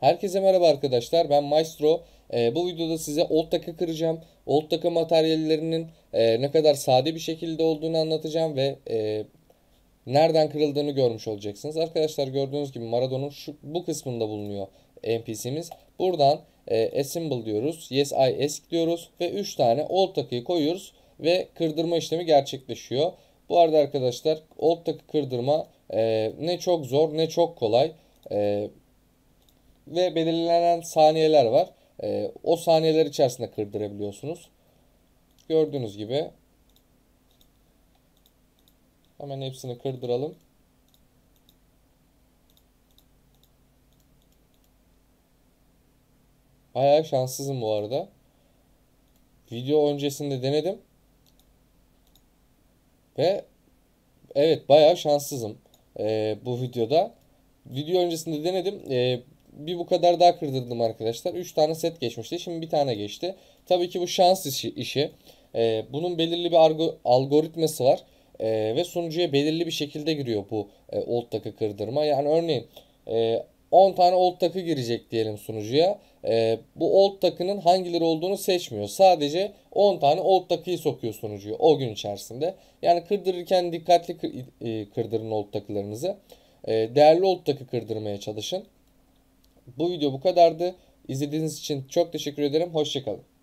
Herkese merhaba arkadaşlar ben Maestro. Ee, bu videoda size old takı kıracağım. Old takı materyallerinin e, ne kadar sade bir şekilde olduğunu anlatacağım ve e, nereden kırıldığını görmüş olacaksınız. Arkadaşlar gördüğünüz gibi Maradon'un bu kısmında bulunuyor NPC'miz. Buradan e, assemble diyoruz. Yes I ask diyoruz ve 3 tane old takıyı koyuyoruz ve kırdırma işlemi gerçekleşiyor. Bu arada arkadaşlar old takı kırdırma e, ne çok zor ne çok kolay. Eee ve belirlenen saniyeler var. E, o saniyeler içerisinde kırdırabiliyorsunuz. Gördüğünüz gibi hemen hepsini kırdıralım. Bayağı şanssızım bu arada. Video öncesinde denedim. Ve evet bayağı şanssızım e, bu videoda. Video öncesinde denedim. E, bir bu kadar daha kırdırdım arkadaşlar. 3 tane set geçmişti. Şimdi bir tane geçti. Tabii ki bu şans işi. işi. E, bunun belirli bir algoritması var. E, ve sunucuya belirli bir şekilde giriyor bu e, old takı kırdırma. Yani örneğin e, 10 tane old takı girecek diyelim sunucuya. E, bu old takının hangileri olduğunu seçmiyor. Sadece 10 tane old takıyı sokuyor sunucuya o gün içerisinde. Yani kırdırırken dikkatli kırdırın old takılarınızı. E, değerli old takı kırdırmaya çalışın. Bu video bu kadardı. İzlediğiniz için çok teşekkür ederim. Hoşçakalın.